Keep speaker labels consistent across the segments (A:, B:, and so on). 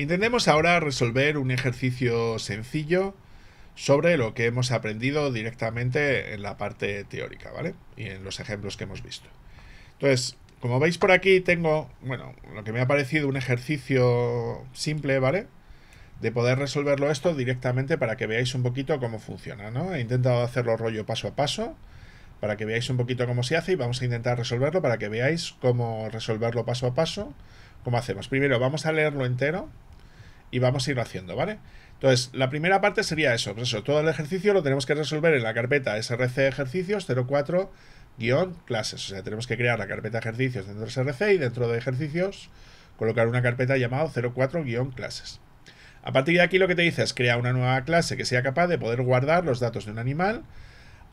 A: Intentemos ahora resolver un ejercicio sencillo sobre lo que hemos aprendido directamente en la parte teórica, ¿vale? Y en los ejemplos que hemos visto. Entonces, como veis por aquí, tengo, bueno, lo que me ha parecido un ejercicio simple, ¿vale? De poder resolverlo esto directamente para que veáis un poquito cómo funciona, ¿no? He intentado hacerlo rollo paso a paso, para que veáis un poquito cómo se hace y vamos a intentar resolverlo para que veáis cómo resolverlo paso a paso, cómo hacemos. Primero, vamos a leerlo entero, y vamos a ir haciendo, ¿vale? Entonces, la primera parte sería eso, pues eso, todo el ejercicio lo tenemos que resolver en la carpeta src ejercicios 04 clases, o sea, tenemos que crear la carpeta ejercicios dentro de src y dentro de ejercicios colocar una carpeta llamada 04 clases. A partir de aquí lo que te dice es crear una nueva clase que sea capaz de poder guardar los datos de un animal,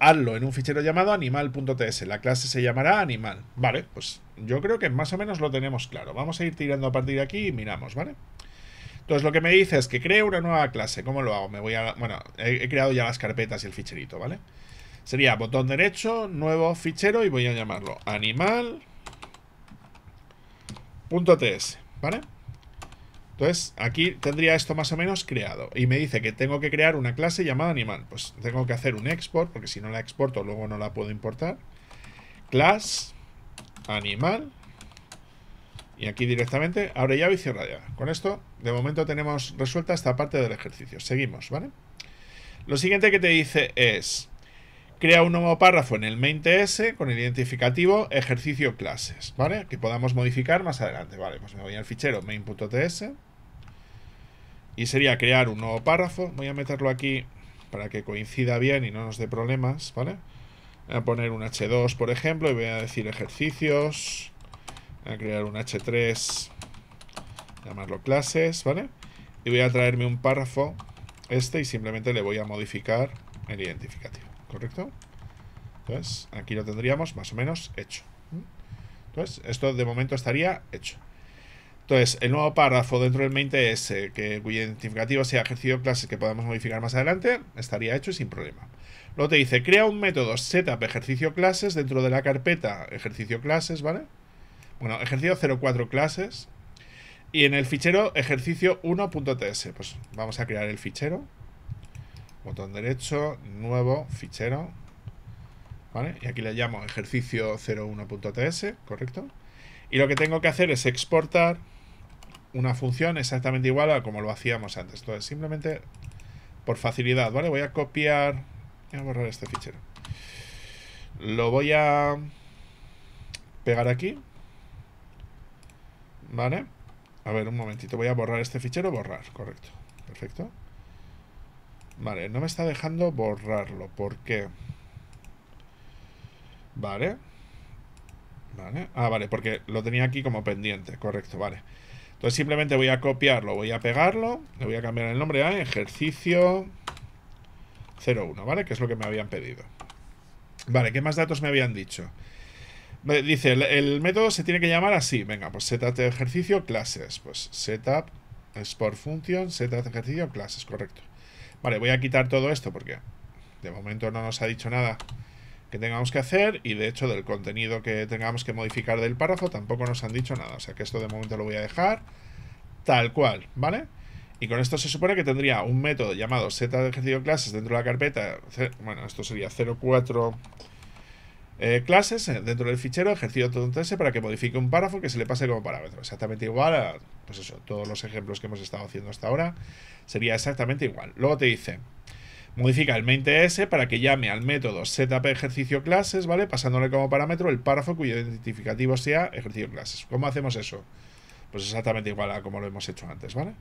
A: hazlo en un fichero llamado animal.ts, la clase se llamará animal, ¿vale? Pues yo creo que más o menos lo tenemos claro, vamos a ir tirando a partir de aquí y miramos, ¿vale? Entonces lo que me dice es que cree una nueva clase. ¿Cómo lo hago? Me voy a... Bueno, he, he creado ya las carpetas y el ficherito, ¿vale? Sería botón derecho, nuevo fichero y voy a llamarlo animal.ts, ¿vale? Entonces, aquí tendría esto más o menos creado. Y me dice que tengo que crear una clase llamada animal. Pues tengo que hacer un export, porque si no la exporto, luego no la puedo importar. Class animal y aquí directamente abre ya y cierra llave. Con esto, de momento tenemos resuelta esta parte del ejercicio. Seguimos, ¿vale? Lo siguiente que te dice es, crea un nuevo párrafo en el main.ts con el identificativo ejercicio clases, ¿vale? Que podamos modificar más adelante. Vale, pues me voy al fichero main.ts y sería crear un nuevo párrafo. Voy a meterlo aquí para que coincida bien y no nos dé problemas, ¿vale? Voy a poner un H2, por ejemplo, y voy a decir ejercicios a crear un H3, llamarlo clases, ¿vale? Y voy a traerme un párrafo, este, y simplemente le voy a modificar el identificativo, ¿correcto? Entonces, aquí lo tendríamos más o menos hecho. Entonces, esto de momento estaría hecho. Entonces, el nuevo párrafo dentro del main es eh, que cuyo identificativo sea ejercicio clases que podamos modificar más adelante, estaría hecho y sin problema. Luego te dice, crea un método setup ejercicio clases dentro de la carpeta ejercicio clases, ¿vale? Bueno, ejercicio 04 clases. Y en el fichero ejercicio 1.ts. Pues vamos a crear el fichero. Botón derecho, nuevo fichero. ¿Vale? Y aquí le llamo ejercicio 01.ts, ¿correcto? Y lo que tengo que hacer es exportar una función exactamente igual a como lo hacíamos antes. Entonces, simplemente por facilidad, ¿vale? Voy a copiar... Voy a borrar este fichero. Lo voy a pegar aquí ¿Vale? A ver, un momentito. Voy a borrar este fichero. Borrar, correcto. Perfecto. Vale, no me está dejando borrarlo. ¿Por qué? Vale. Vale. Ah, vale, porque lo tenía aquí como pendiente. Correcto, vale. Entonces simplemente voy a copiarlo, voy a pegarlo. Le voy a cambiar el nombre a ejercicio 01, ¿vale? Que es lo que me habían pedido. Vale, ¿qué más datos me habían dicho? Dice, el, método se tiene que llamar así. Venga, pues setup de ejercicio, clases. Pues setup, sport function, setup de ejercicio, clases, correcto. Vale, voy a quitar todo esto porque de momento no nos ha dicho nada que tengamos que hacer y de hecho del contenido que tengamos que modificar del párrafo tampoco nos han dicho nada. O sea que esto de momento lo voy a dejar tal cual, ¿vale? Y con esto se supone que tendría un método llamado Setup de ejercicio clases dentro de la carpeta. Bueno, esto sería 04 eh, clases eh, dentro del fichero, ejercicio para que modifique un párrafo que se le pase como parámetro. Exactamente igual a pues eso, todos los ejemplos que hemos estado haciendo hasta ahora. Sería exactamente igual. Luego te dice, modifica el main.ts para que llame al método setup ejercicio clases, ¿vale? Pasándole como parámetro el párrafo cuyo identificativo sea ejercicio clases. ¿Cómo hacemos eso? Pues exactamente igual a como lo hemos hecho antes, ¿vale?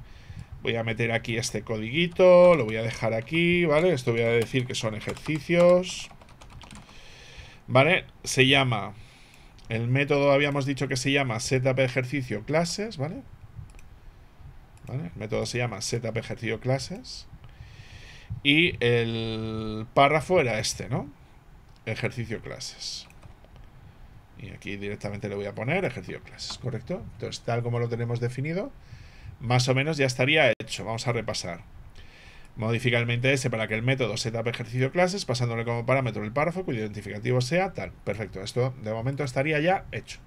A: Voy a meter aquí este codiguito, lo voy a dejar aquí, ¿vale? Esto voy a decir que son ejercicios. ¿Vale? Se llama, el método habíamos dicho que se llama setup ejercicio clases, ¿vale? ¿Vale? El método se llama setup ejercicio clases. Y el párrafo era este, ¿no? Ejercicio clases. Y aquí directamente le voy a poner ejercicio clases, ¿correcto? Entonces, tal como lo tenemos definido, más o menos ya estaría hecho. Vamos a repasar. Modifica el para que el método setup ejercicio clases, pasándole como parámetro el párrafo cuyo identificativo sea tal. Perfecto, esto de momento estaría ya hecho.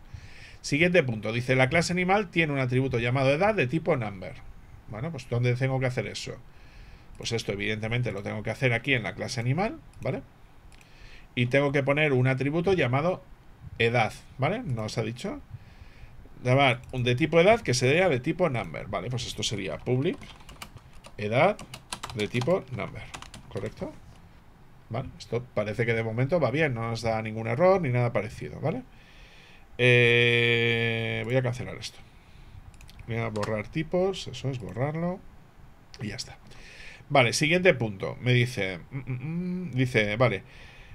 A: Siguiente punto, dice la clase animal tiene un atributo llamado edad de tipo number. Bueno, pues ¿dónde tengo que hacer eso? Pues esto evidentemente lo tengo que hacer aquí en la clase animal, ¿vale? Y tengo que poner un atributo llamado edad, ¿vale? ¿No ha dicho? Llamar de tipo edad que sería de tipo number, ¿vale? Pues esto sería public edad de tipo number, ¿correcto? ¿Vale? Esto parece que de momento va bien, no nos da ningún error ni nada parecido, ¿vale? Eh, voy a cancelar esto. Voy a borrar tipos, eso es borrarlo. Y ya está. Vale, siguiente punto. Me dice, mm, mm, mm, dice, vale,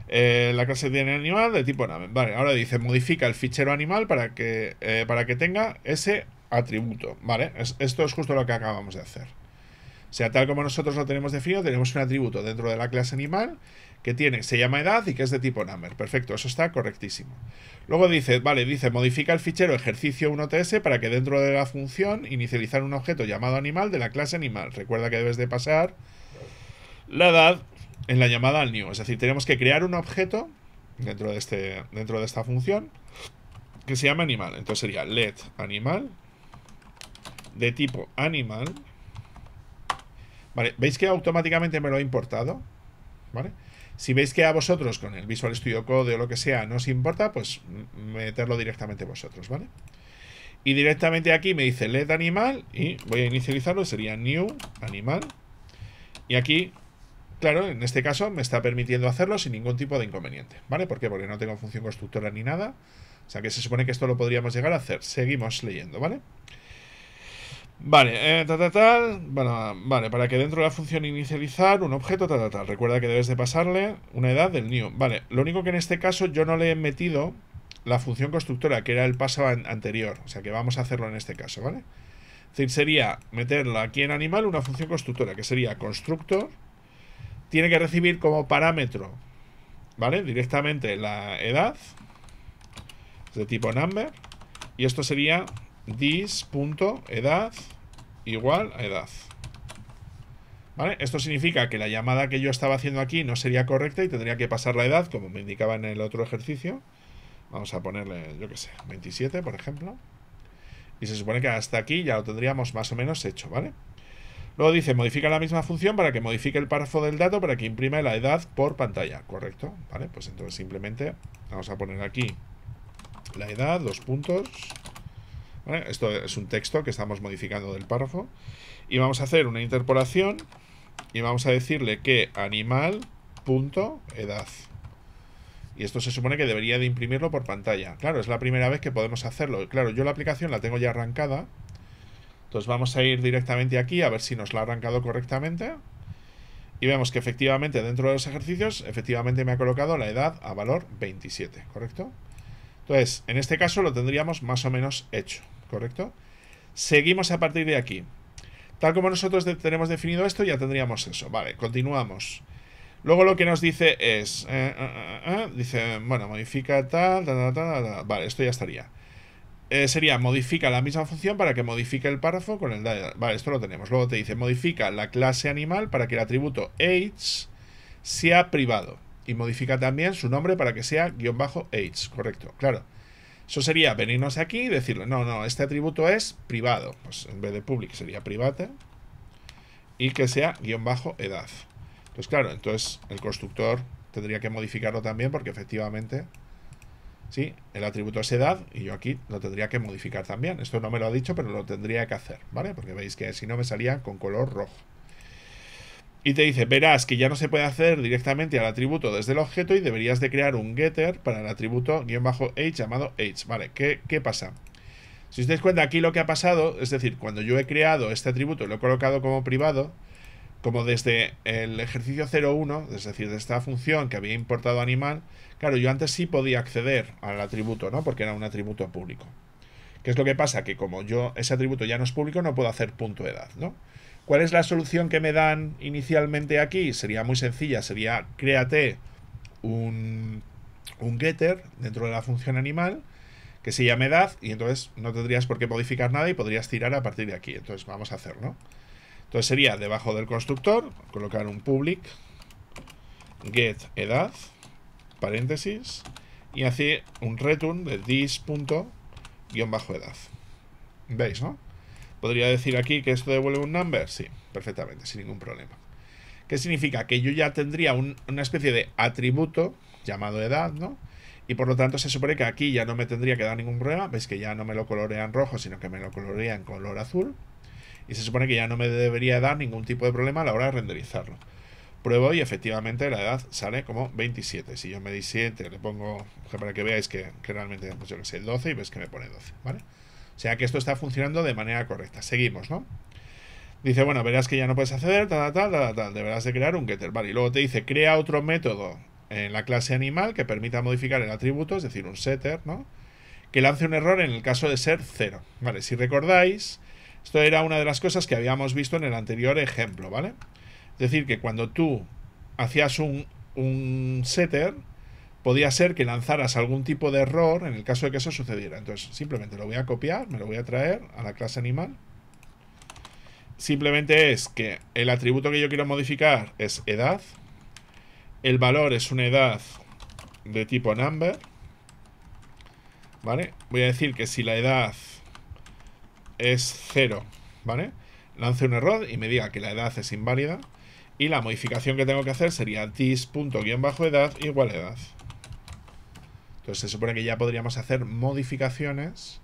A: eh, la clase tiene animal de tipo name. Vale, ahora dice, modifica el fichero animal para que, eh, para que tenga ese atributo. Vale, esto es justo lo que acabamos de hacer. O sea, tal como nosotros lo tenemos definido, tenemos un atributo dentro de la clase animal que tiene, se llama edad y que es de tipo number. Perfecto, eso está correctísimo. Luego dice, vale, dice, modifica el fichero ejercicio 1ts para que dentro de la función inicializar un objeto llamado animal de la clase animal. Recuerda que debes de pasar la edad en la llamada al new. Es decir, tenemos que crear un objeto dentro de, este, dentro de esta función que se llama animal. Entonces sería let animal de tipo animal ¿veis que automáticamente me lo ha importado? ¿Vale? Si veis que a vosotros con el Visual Studio Code o lo que sea no os importa, pues meterlo directamente vosotros, ¿vale? Y directamente aquí me dice let animal y voy a inicializarlo, sería new animal. Y aquí, claro, en este caso me está permitiendo hacerlo sin ningún tipo de inconveniente, ¿vale? ¿Por qué? Porque no tengo función constructora ni nada. O sea que se supone que esto lo podríamos llegar a hacer. Seguimos leyendo, ¿vale? vale Vale, eh, ta, ta, vale, para que dentro de la función inicializar un objeto, tal, tal, Recuerda que debes de pasarle una edad del new. Vale, lo único que en este caso yo no le he metido la función constructora, que era el paso anterior. O sea que vamos a hacerlo en este caso, ¿vale? Es decir, sería meterlo aquí en animal una función constructora, que sería constructor. Tiene que recibir como parámetro, ¿vale? Directamente la edad, de tipo number. Y esto sería dis.edad igual a edad. ¿Vale? Esto significa que la llamada que yo estaba haciendo aquí no sería correcta y tendría que pasar la edad, como me indicaba en el otro ejercicio. Vamos a ponerle, yo qué sé, 27, por ejemplo. Y se supone que hasta aquí ya lo tendríamos más o menos hecho, ¿vale? Luego dice, modifica la misma función para que modifique el párrafo del dato para que imprime la edad por pantalla, ¿correcto? ¿Vale? Pues entonces simplemente vamos a poner aquí la edad, dos puntos, esto es un texto que estamos modificando del párrafo. Y vamos a hacer una interpolación y vamos a decirle que animal.edad. Y esto se supone que debería de imprimirlo por pantalla. Claro, es la primera vez que podemos hacerlo. Claro, yo la aplicación la tengo ya arrancada. Entonces vamos a ir directamente aquí a ver si nos la ha arrancado correctamente. Y vemos que efectivamente dentro de los ejercicios, efectivamente me ha colocado la edad a valor 27, ¿correcto? Entonces, en este caso lo tendríamos más o menos hecho. ¿correcto? Seguimos a partir de aquí. Tal como nosotros tenemos definido esto, ya tendríamos eso. Vale, continuamos. Luego lo que nos dice es... Eh, eh, eh, dice, bueno, modifica tal, tal, tal, tal, Vale, esto ya estaría. sería, modifica la misma función para que modifique el párrafo con el... Vale, esto lo tenemos. Luego te dice, modifica la clase animal para que el atributo age sea privado. Y modifica también su nombre para que sea guión bajo age, correcto, claro. Eso sería venirnos aquí y decirle, no, no, este atributo es privado. Pues en vez de public sería private y que sea guión bajo edad. Entonces, claro, entonces el constructor tendría que modificarlo también porque efectivamente, sí, el atributo es edad y yo aquí lo tendría que modificar también. Esto no me lo ha dicho, pero lo tendría que hacer, ¿vale? Porque veis que si no me salía con color rojo. Y te dice, verás que ya no se puede hacer directamente al atributo desde el objeto y deberías de crear un getter para el atributo guión bajo age llamado age. Vale, ¿qué, ¿qué, pasa? Si os dais cuenta, aquí lo que ha pasado, es decir, cuando yo he creado este atributo y lo he colocado como privado, como desde el ejercicio 01, es decir, de esta función que había importado animal, claro, yo antes sí podía acceder al atributo, ¿no? Porque era un atributo público. ¿Qué es lo que pasa? Que como yo ese atributo ya no es público, no puedo hacer punto edad, ¿no? ¿Cuál es la solución que me dan inicialmente aquí? Sería muy sencilla, sería créate un, getter dentro de la función animal que se llame edad y entonces no tendrías por qué modificar nada y podrías tirar a partir de aquí. Entonces vamos a hacerlo. Entonces sería debajo del constructor colocar un public get edad paréntesis y así un return de this punto bajo edad. ¿Veis, no? Podría decir aquí que esto devuelve un number, sí, perfectamente, sin ningún problema. ¿Qué significa? Que yo ya tendría una especie de atributo llamado edad, ¿no? Y por lo tanto se supone que aquí ya no me tendría que dar ningún problema, veis que ya no me lo colorea en rojo, sino que me lo colorea en color azul. Y se supone que ya no me debería dar ningún tipo de problema a la hora de renderizarlo. Pruebo y efectivamente la edad sale como 27. Si yo me di 7, le pongo, para que veáis que, realmente, pues yo que sé, 12 y ves que me pone 12, ¿vale? O sea que esto está funcionando de manera correcta. Seguimos, ¿no? Dice, bueno, verás que ya no puedes acceder, tal, tal, tal, tal, deberás de crear un getter, ¿vale? Y luego te dice, crea otro método en la clase animal que permita modificar el atributo, es decir, un setter, ¿no? Que lance un error en el caso de ser cero, ¿vale? Si recordáis, esto era una de las cosas que habíamos visto en el anterior ejemplo, ¿vale? Es decir, que cuando tú hacías un, un setter, Podría ser que lanzaras algún tipo de error en el caso de que eso sucediera. Entonces, simplemente lo voy a copiar, me lo voy a traer a la clase animal. Simplemente es que el atributo que yo quiero modificar es edad. El valor es una edad de tipo number. ¿Vale? Voy a decir que si la edad es 0, ¿vale? Lance un error y me diga que la edad es inválida. Y la modificación que tengo que hacer sería this.edad igual edad. Entonces se supone que ya podríamos hacer modificaciones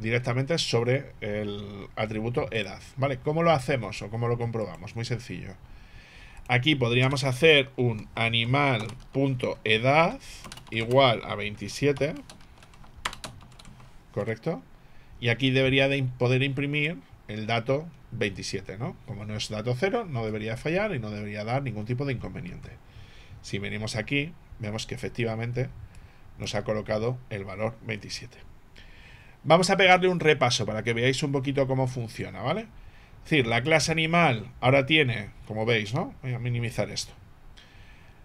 A: directamente sobre el atributo edad. ¿Vale? ¿Cómo lo hacemos o cómo lo comprobamos? Muy sencillo. Aquí podríamos hacer un animal.edad igual a 27. ¿Correcto? Y aquí debería de poder imprimir el dato 27, ¿no? Como no es dato 0, no debería fallar y no debería dar ningún tipo de inconveniente. Si venimos aquí, vemos que efectivamente nos ha colocado el valor 27. Vamos a pegarle un repaso para que veáis un poquito cómo funciona, ¿vale? Es decir, la clase animal ahora tiene, como veis, ¿no? Voy a minimizar esto.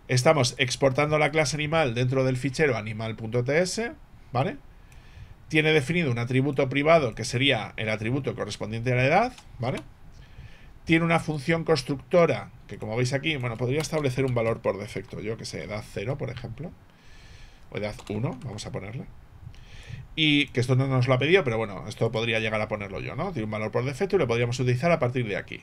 A: Estamos exportando la clase animal dentro del fichero animal.ts, ¿vale? Tiene definido un atributo privado que sería el atributo correspondiente a la edad, ¿vale? Tiene una función constructora que, como veis aquí, bueno, podría establecer un valor por defecto, yo que sé, edad 0, por ejemplo edad 1, vamos a ponerle. Y que esto no nos lo ha pedido, pero bueno, esto podría llegar a ponerlo yo, ¿no? Tiene un valor por defecto y lo podríamos utilizar a partir de aquí.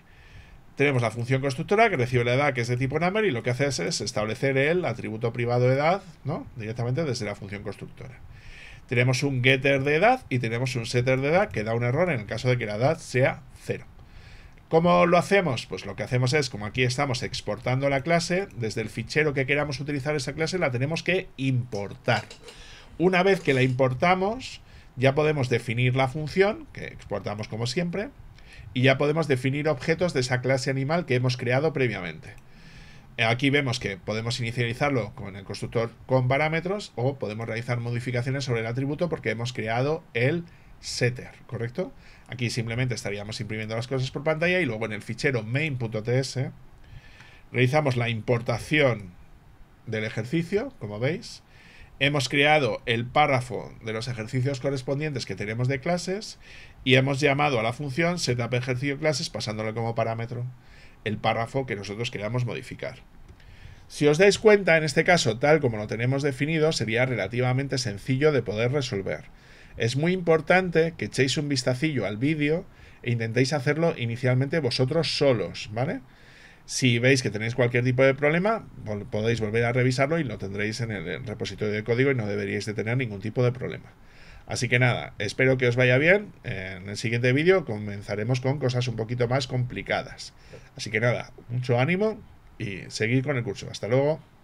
A: Tenemos la función constructora que recibe la edad, que es de tipo number, y lo que hace es, establecer el atributo privado edad, ¿no? Directamente desde la función constructora. Tenemos un getter de edad y tenemos un setter de edad que da un error en el caso de que la edad sea 0. ¿Cómo lo hacemos? Pues lo que hacemos es, como aquí estamos exportando la clase, desde el fichero que queramos utilizar esa clase la tenemos que importar. Una vez que la importamos, ya podemos definir la función, que exportamos como siempre, y ya podemos definir objetos de esa clase animal que hemos creado previamente. Eh, aquí vemos que podemos inicializarlo con el constructor con parámetros o podemos realizar modificaciones sobre el atributo porque hemos creado el setter, ¿correcto? Aquí simplemente estaríamos imprimiendo las cosas por pantalla y luego en el fichero main.ts realizamos la importación del ejercicio, como veis. Hemos creado el párrafo de los ejercicios correspondientes que tenemos de clases y hemos llamado a la función setup ejercicio clases pasándole como parámetro el párrafo que nosotros queramos modificar. Si os dais cuenta, en este caso, tal como lo tenemos definido, sería relativamente sencillo de poder resolver. Es muy importante que echéis un vistacillo al vídeo e intentéis hacerlo inicialmente vosotros solos, ¿vale? Si veis que tenéis cualquier tipo de problema, podéis volver a revisarlo y lo tendréis en el repositorio de código y no deberíais de tener ningún tipo de problema. Así que nada, espero que os vaya bien. En el siguiente vídeo comenzaremos con cosas un poquito más complicadas. Así que nada, mucho ánimo y seguid con el curso. Hasta luego.